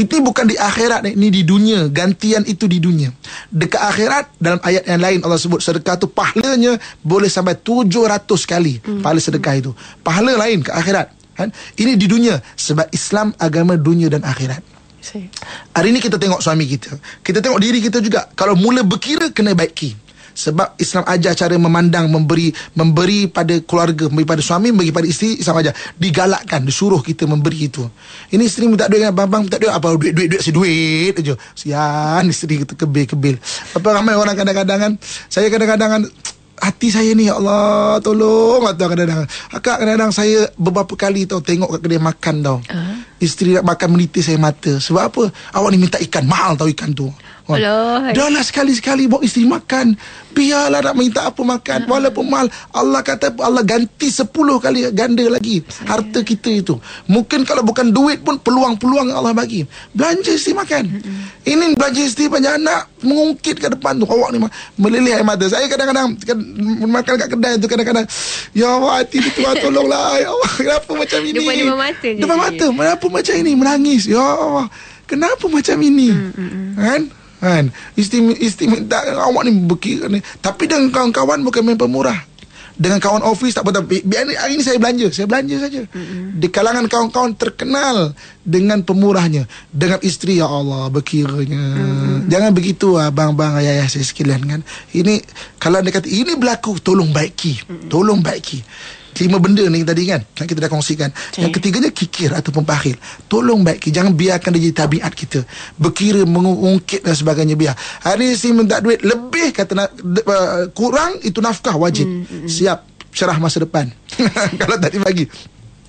Ini bukan di akhirat ni, di dunia. Gantian itu di dunia. Dekat akhirat, dalam ayat yang lain Allah sebut sedekah tu pahalanya boleh sampai 700 kali. Hmm. Pahala sedekah itu. Pahala lain ke akhirat kan? Ini di dunia Sebab Islam agama dunia dan akhirat See. Hari ini kita tengok suami kita Kita tengok diri kita juga Kalau mula berkira kena baiki sebab Islam ajar cara memandang memberi memberi pada keluarga memberi pada suami memberi pada isteri Islam ajar digalakkan disuruh kita memberi itu ini isteri minta duit dengan bang-bang minta duit apa oh, duit duit duit si duit aja sian isteri kita kebel kebel apa ramai orang kadang-kadang kan saya kadang-kadang kan hati saya ni ya Allah tolong atau kadang-kadang akak kadang-kadang saya beberapa kali tau tengok kat kedai makan tau uh. isteri nak makan menitis saya mata sebab apa awak ni minta ikan mahal tau ikan tu Kan? Dahlah sekali-sekali bawa isteri makan. Biarlah nak minta apa makan. Uh-huh. Walaupun mal. Allah kata Allah ganti 10 kali ganda lagi. Saya. Harta kita itu. Mungkin kalau bukan duit pun peluang-peluang Allah bagi. Belanja isteri makan. Uh-huh. Ini belanja isteri banyak anak. Mengungkit ke depan tu. Awak ni melilih air mata. Saya kadang-kadang makan kat kedai tu kadang-kadang. Ya Allah hati tu Tuhan tolonglah. Ya Allah kenapa macam ini. Depan depan mata. Depan mata. Kenapa macam ini. Menangis. Ya Allah. Kenapa macam ini? Mm, mm, mm. Kan? kan istimewa awak ni berkira ni tapi dengan kawan-kawan bukan main pemurah dengan kawan office tak apa-apa biar ni hari ni saya belanja saya belanja saja di kalangan kawan-kawan terkenal dengan pemurahnya dengan isteri ya Allah berkiranya mm-hmm. jangan begitu abang-abang ah, ayah-ayah saya sekalian kan ini kalau dia kata ini berlaku tolong baiki mm-hmm. tolong baiki lima benda ni tadi kan yang kita dah kongsikan okay. yang ketiganya kikir ataupun pahil tolong baik jangan biarkan dia jadi tabiat kita berkira mengungkit dan sebagainya biar hari ni saya minta duit lebih kata uh, kurang itu nafkah wajib hmm. hmm, hmm. siap cerah masa depan kalau tadi bagi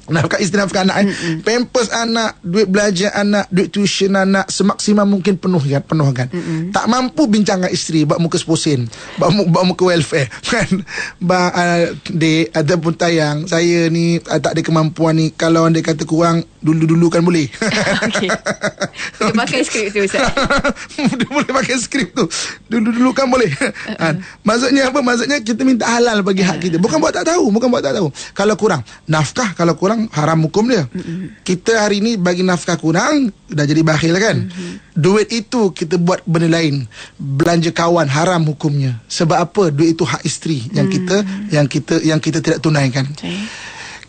Nafkah isteri, nafkah anak. Eh. Mm-hmm. Pampers anak, duit belajar anak, duit tuition anak, semaksimal mungkin penuhkan. penuhkan. Mm-hmm. Tak mampu bincang dengan isteri, buat muka sepusin, buat muka welfare. Kan? Buat uh, ah, dek, ataupun tayang, saya ni uh, tak ada kemampuan ni. Kalau anda kata kurang, dulu-dulu kan boleh. Okey. Dia pakai skrip tu Ustaz. dia boleh pakai skrip tu. Dulu-dulu kan boleh. Ha, uh-uh. Maksudnya apa? Maksudnya kita minta halal bagi hak uh-uh. kita. Bukan buat tak tahu, bukan buat tak tahu. Kalau kurang, nafkah kalau kurang haram hukum dia. Uh-huh. Kita hari ini bagi nafkah kurang dah jadi bakhil kan? Uh-huh. Duit itu kita buat benda lain. Belanja kawan haram hukumnya. Sebab apa? Duit itu hak isteri yang uh-huh. kita yang kita yang kita tidak tunaikan. Okay.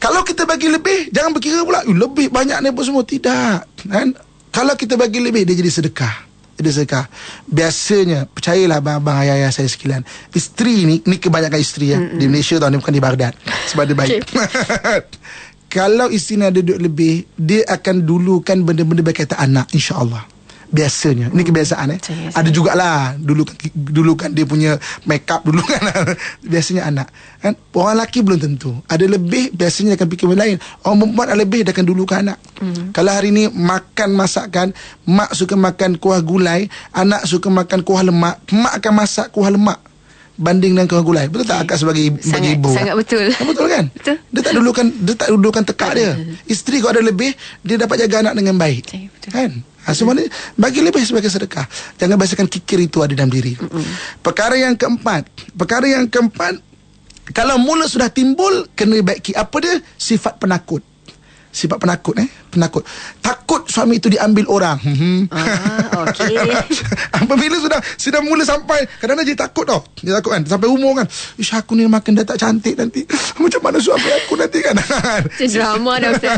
Kalau kita bagi lebih, jangan berkira pula lebih banyak ni pun semua tidak. Kan? Kalau kita bagi lebih dia jadi sedekah. Jadi sedekah. Biasanya percayalah abang-abang ayah-ayah saya sekalian, isteri ni ni kebanyakan isteri ya Mm-mm. di Malaysia tahun ni bukan di Baghdad sebab dia baik. Kalau isteri ni ada duit lebih, dia akan dulukan benda-benda berkaitan anak insya-Allah biasanya ini kebiasaan eh biasanya. ada juga lah dulu kan dulu kan dia punya makeup dulu kan biasanya anak kan orang laki belum tentu ada lebih biasanya akan fikir orang lain orang perempuan ada lebih dia akan dulu kan anak mm. kalau hari ni makan masakan mak suka makan kuah gulai anak suka makan kuah lemak mak akan masak kuah lemak Banding dengan kuah gulai Betul tak okay. akak sebagai sangat, bagi ibu eh? Sangat betul kan? Betul kan betul. Dia tak dudukan Dia tak dudukan tekak dia Isteri kalau ada lebih Dia dapat jaga anak dengan baik Kan Asmali ha, bagi lebih sebagai sedekah. Jangan biasakan kikir itu ada dalam diri. Mm-mm. Perkara yang keempat, perkara yang keempat kalau mula sudah timbul kena baiki apa dia sifat penakut. Sifat penakut eh penakut takut suami itu diambil orang mhm. ah, okay. apabila sudah sudah mula sampai kadang-kadang dia takut tau dia takut kan sampai umur kan ish aku ni makan dah tak cantik nanti macam mana suami aku nanti kan drama dah Ustaz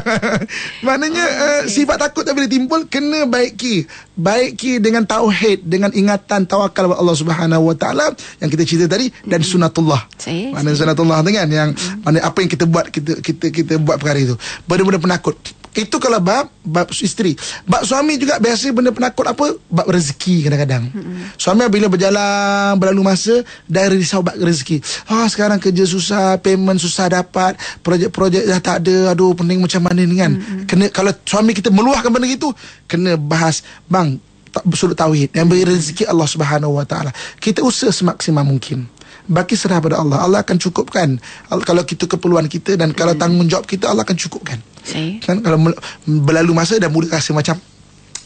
maknanya oh, ah, eh, okay. uh, sifat takut tak boleh timbul kena baiki baiki dengan tauhid dengan ingatan tawakal kepada Allah Subhanahu Wa Taala yang kita cerita tadi dan hmm. sunatullah sunnatullah mana sunnatullah dengan yang mm. mana apa yang kita buat kita kita kita buat perkara itu benda-benda penakut itu kalau bab bab isteri. Bab suami juga biasa benda penakut apa? Bab rezeki kadang-kadang. Mm-hmm. Suami bila berjalan berlalu masa dan risau bab rezeki. Ah oh, sekarang kerja susah, payment susah dapat, projek-projek dah tak ada. Aduh pening macam mana ni kan. Mm-hmm. Kena kalau suami kita meluahkan benda itu kena bahas bang tak bersuluk tauhid yang beri rezeki Allah Subhanahu Wa Taala. Kita usaha semaksimal mungkin. Baki serah pada Allah. Allah akan cukupkan kalau kita keperluan kita dan kalau tanggungjawab kita Allah akan cukupkan. Saya. Kan kalau berlalu masa dah mula rasa macam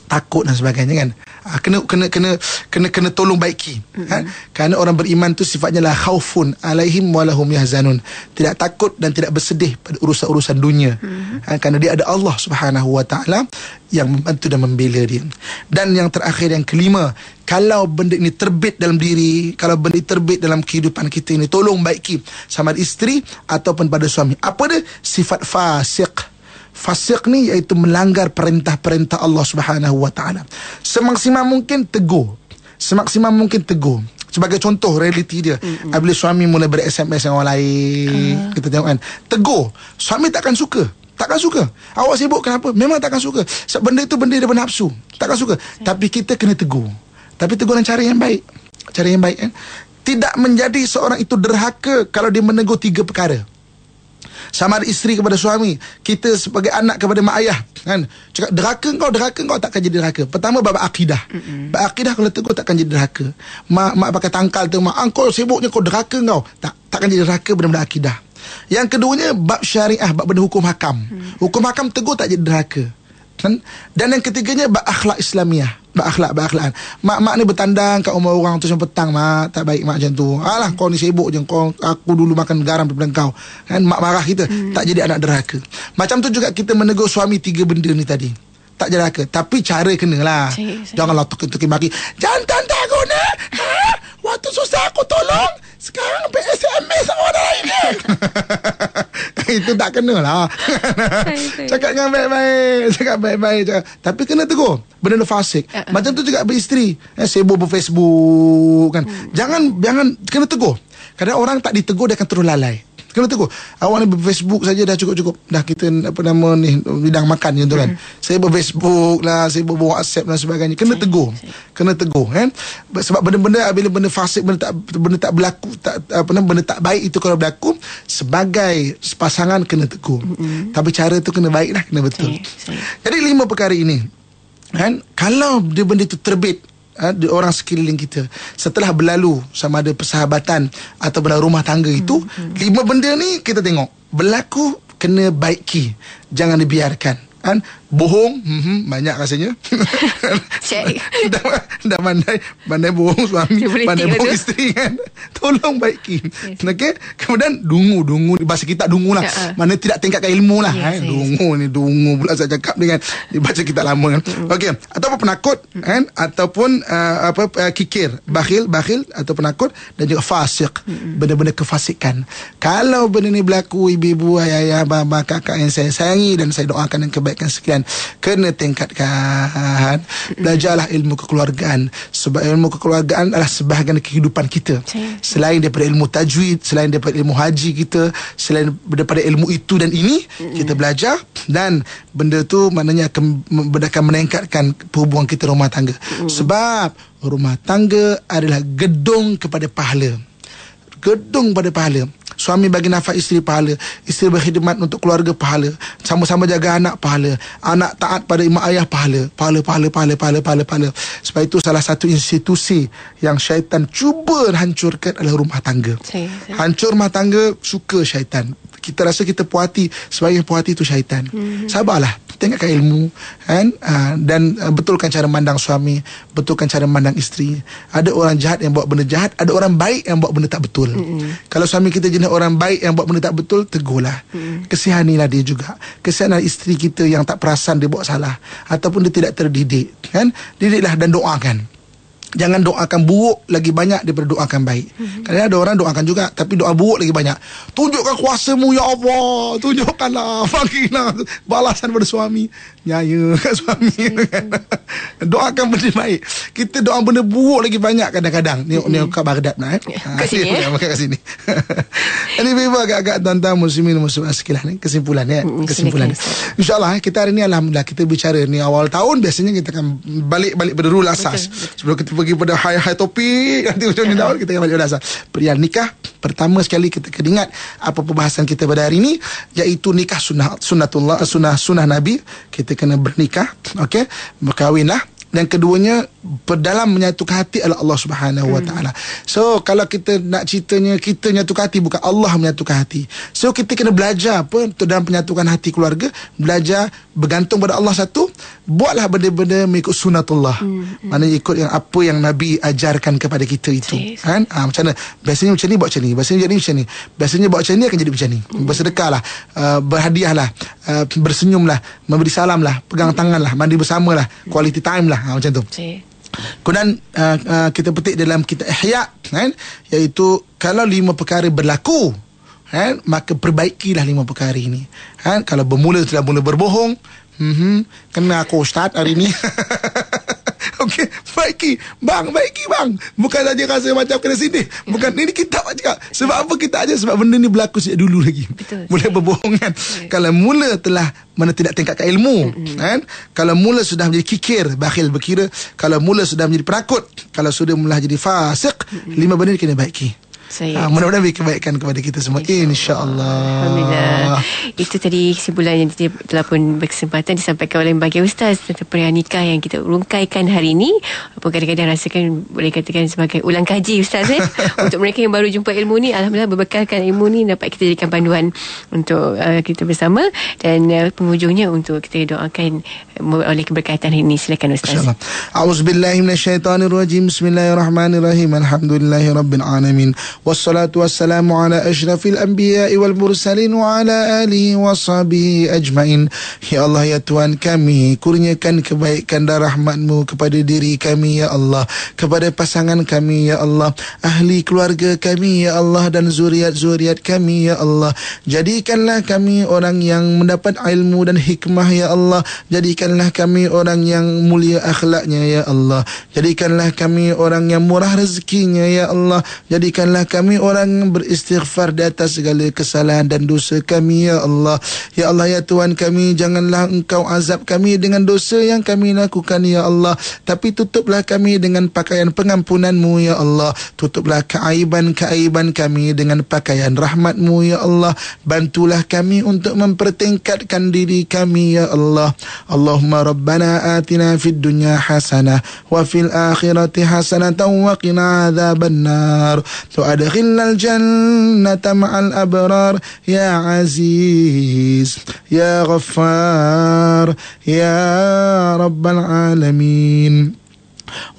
takut dan sebagainya kan. Ah kena kena kena kena kena tolong baiki. Mm-hmm. Kan? Karena orang beriman tu sifatnya la khaufun alaihim wa lahum yahzanun. Tidak takut dan tidak bersedih pada urusan-urusan dunia. Mm-hmm. Kan? Ah, Karena dia ada Allah Subhanahu wa taala yang membantu dan membela dia. Dan yang terakhir yang kelima, kalau benda ini terbit dalam diri, kalau benda ini terbit dalam kehidupan kita ini, tolong baiki sama ada isteri ataupun pada suami. Apa dia? Sifat fasik fasik ni iaitu melanggar perintah-perintah Allah Subhanahu wa taala. Semaksimal mungkin tegur. Semaksimal mungkin tegur. Sebagai contoh realiti dia, mm-hmm. apabila suami mula ber SMS dengan orang lain, uh. kita tengok kan. Tegur. Suami takkan suka. Takkan suka. Awak sibuk kenapa? Memang takkan suka. Sebab benda itu benda daripada nafsu. Takkan suka. Okay. Ya. Tapi kita kena tegur. Tapi tegur dengan cara yang baik. Cara yang baik kan. Tidak menjadi seorang itu derhaka kalau dia menegur tiga perkara. Samar ada isteri kepada suami kita sebagai anak kepada mak ayah kan cakap deraka kau deraka kau takkan jadi deraka pertama bab akidah bab akidah kalau tu kau takkan jadi deraka mak mak pakai tangkal tu mak kau sibuknya kau deraka kau tak takkan jadi deraka benda-benda akidah yang keduanya bab syariah bab benda hukum hakam mm. hukum hakam tegur tak jadi deraka kan dan yang ketiganya bab akhlak islamiah berakhlak berakhlak mak mak ni bertandang kat rumah orang tu sampai petang mak tak baik mak macam tu alah kau ni sibuk je kau aku dulu makan garam daripada kau kan mak marah kita hmm. tak jadi anak deraka macam tu juga kita menegur suami tiga benda ni tadi tak jadi deraka tapi cara kena lah janganlah tukar-tukar tuk- bagi jantan tak guna ha? waktu susah aku tolong sekarang PSMS awak Itu tak kena lah Cakap dengan baik-baik Cakap baik-baik cakap. Tapi kena tegur Benda tu fasik uh-uh. Macam tu juga beristeri eh, Sibuk berfacebook kan. Hmm. Jangan jangan Kena tegur Kadang orang tak ditegur Dia akan terus lalai Kena tegur Awak ni Facebook saja Dah cukup-cukup Dah kita apa nama ni Bidang makan je tu kan hmm. Saya Facebook, lah Saya berwhatsapp lah, sebagainya Kena saya, tegur saya. Kena tegur kan Sebab benda-benda Bila benda fasik Benda tak, benda tak berlaku tak, apa nama, Benda tak baik itu Kalau berlaku Sebagai pasangan Kena tegur hmm. Tapi cara tu kena baik lah Kena betul saya, saya. Jadi lima perkara ini kan kalau dia benda itu terbit ha, orang sekeliling kita setelah berlalu sama ada persahabatan atau benda rumah tangga itu hmm. lima benda ni kita tengok berlaku kena baiki jangan dibiarkan kan Bohong hmm, Banyak rasanya Cek Dah pandai Pandai bohong suami Pandai bohong itu. isteri kan Tolong baikin yes. Okay Kemudian Dungu Dungu Bahasa kita dungu lah uh-uh. Mana tidak tingkatkan ilmu lah yes, kan? yes. Dungu ni Dungu pula saya cakap dengan Di bahasa kita lama kan Okey, Okay Ataupun penakut mm. kan? Ataupun uh, apa uh, Kikir Bakhil Bakhil Atau penakut Dan juga fasik mm. Benda-benda kefasikan Kalau benda ni berlaku Ibu-ibu Ayah-ayah Abang-abang Kakak yang saya sayangi Dan saya doakan yang kebaikan sekian kan kena tingkatkan belajarlah ilmu kekeluargaan sebab ilmu kekeluargaan adalah sebahagian kehidupan kita selain daripada ilmu tajwid selain daripada ilmu haji kita selain daripada ilmu itu dan ini kita belajar dan benda tu maknanya akan akan meningkatkan hubungan kita rumah tangga sebab rumah tangga adalah gedung kepada pahala gedung pada pahala suami bagi nafkah isteri pahala isteri berkhidmat untuk keluarga pahala sama-sama jaga anak pahala anak taat pada mak ayah pahala pahala pahala pahala pahala pahala, pahala. sebab itu salah satu institusi yang syaitan cuba hancurkan adalah rumah tangga hancur rumah tangga suka syaitan kita rasa kita puati sebagai puati itu syaitan hmm. sabarlah kita ingatkan ilmu kan uh, dan uh, betulkan cara memandang suami betulkan cara memandang isteri ada orang jahat yang buat benda jahat ada orang baik yang buat benda tak betul mm-hmm. kalau suami kita jenis orang baik yang buat benda tak betul tegurlah mm-hmm. kesianilah dia juga kesianlah isteri kita yang tak perasan dia buat salah ataupun dia tidak terdidik kan didiklah dan doakan jangan doakan buruk lagi banyak daripada doakan baik. Mm-hmm. Kadang ada orang doakan juga tapi doa buruk lagi banyak. Tunjukkan kuasamu ya Allah, tunjukkanlah bagilah balasan pada suami. Nyaya kat suami. Mm-hmm. doakan benda baik. Kita doa benda buruk lagi banyak kadang-kadang. Ni mm-hmm. ni mhm. kat Baghdad nah eh. Kasih ya. Ha, kat sini. Eh? Ini bila agak-agak tentang muslimin muslimat sekilas ni kesimpulan ya. Kesimpulan. mm Insya-Allah eh, kita hari ni alhamdulillah kita bicara ni awal tahun biasanya kita akan balik-balik pada rule asas. Sebelum kita pergi pergi pada high high topik nanti ujung tahun kita akan balik pada asal pria nikah pertama sekali kita kena ingat apa pembahasan kita pada hari ini iaitu nikah sunnah sunnatullah sunnah sunnah nabi kita kena bernikah okey berkahwinlah dan keduanya berdalam menyatukan hati adalah Allah Subhanahu Wa hmm. Taala. So kalau kita nak ceritanya kita menyatukan hati bukan Allah menyatukan hati. So kita kena belajar apa untuk dalam penyatukan hati keluarga, belajar bergantung pada Allah satu, buatlah benda-benda mengikut sunatullah. Hmm, hmm. Mana ikut yang apa yang Nabi ajarkan kepada kita itu. Kan? Ha, macam mana? Biasanya macam ni buat macam ni. Biasanya jadi macam ni. Biasanya buat macam ni akan jadi macam ni. Hmm. Bersedekahlah, uh, berhadiahlah, uh, bersenyumlah, memberi salamlah, pegang tanganlah, mandi bersamalah, quality time lah lah ha, macam tu okay. Kemudian uh, uh, kita petik dalam kita Ihya kan iaitu kalau lima perkara berlaku kan maka perbaikilah lima perkara ini kan kalau bermula sudah mula berbohong mhm kena aku ustaz hari ni Okey, baiki. Bang, baiki bang. Bukan saja rasa macam kena sini. Bukan ini kita macam. cakap. Sebab apa kita aja sebab benda ni berlaku sejak dulu lagi. Betul. Mula berbohongan. Kalau mula telah mana tidak tingkatkan ilmu kan kalau mula sudah menjadi kikir bakhil berkira kalau mula sudah menjadi perakut. kalau sudah mula jadi fasik lima benda ini kena baiki Ha, mudah-mudahan beri kebaikan kepada kita semua. Insya Allah. Alhamdulillah. Itu tadi kesimpulan yang kita telah pun berkesempatan disampaikan oleh bagi Ustaz tentang perayaan nikah yang kita rungkaikan hari ini. Apa kadang-kadang rasakan boleh katakan sebagai ulang kaji Ustaz. Eh? untuk mereka yang baru jumpa ilmu ni, Alhamdulillah berbekalkan ilmu ni dapat kita jadikan panduan untuk uh, kita bersama. Dan uh, penghujungnya untuk kita doakan uh, oleh keberkatan hari ini. Silakan Ustaz. InsyaAllah. A'udzubillahimmanasyaitanirrojim. Bismillahirrahmanirrahim. Alhamdulillahirrabbilalamin. والصلاة والسلام على أشرف الأنبياء والمرسلين وعلى آله وصحبه أجمعين يا الله يا توان كامي كرنيكن kebaikan dan rahmatmu kepada diri kami ya Allah kepada pasangan kami ya Allah ahli keluarga kami ya Allah dan zuriat-zuriat kami ya Allah jadikanlah kami orang yang mendapat ilmu dan hikmah ya Allah jadikanlah kami orang yang mulia akhlaknya ya Allah jadikanlah kami orang yang murah rezekinya ya Allah jadikanlah kami orang beristighfar di atas segala kesalahan dan dosa kami ya Allah ya Allah ya Tuhan kami janganlah engkau azab kami dengan dosa yang kami lakukan ya Allah tapi tutuplah kami dengan pakaian pengampunanmu ya Allah tutuplah keaiban-keaiban kami dengan pakaian rahmatmu ya Allah bantulah kami untuk mempertingkatkan diri kami ya Allah Allahumma Rabbana atina fid dunya hasana, wa fil akhirati hasanah wa qina azabannar tu ada ادخلنا الجنة مع الأبرار يا عزيز يا غفار يا رب العالمين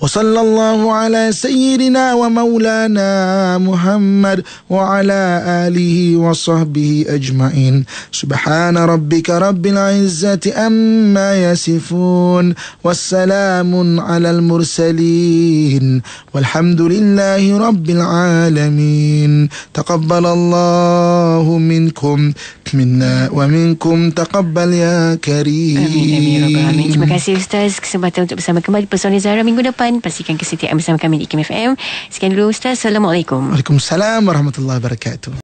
وصلى الله على سيدنا ومولانا محمد وعلى آله وصحبه أجمعين سبحان ربك رب العزة أما يصفون والسلام على المرسلين والحمد لله رب العالمين تقبل الله منكم منا ومنكم تقبل يا كريم امين امين أمين امين minggu depan pastikan kesetiaan bersama kami di FM. sekian dulu Ustaz Assalamualaikum Waalaikumsalam Warahmatullahi Wabarakatuh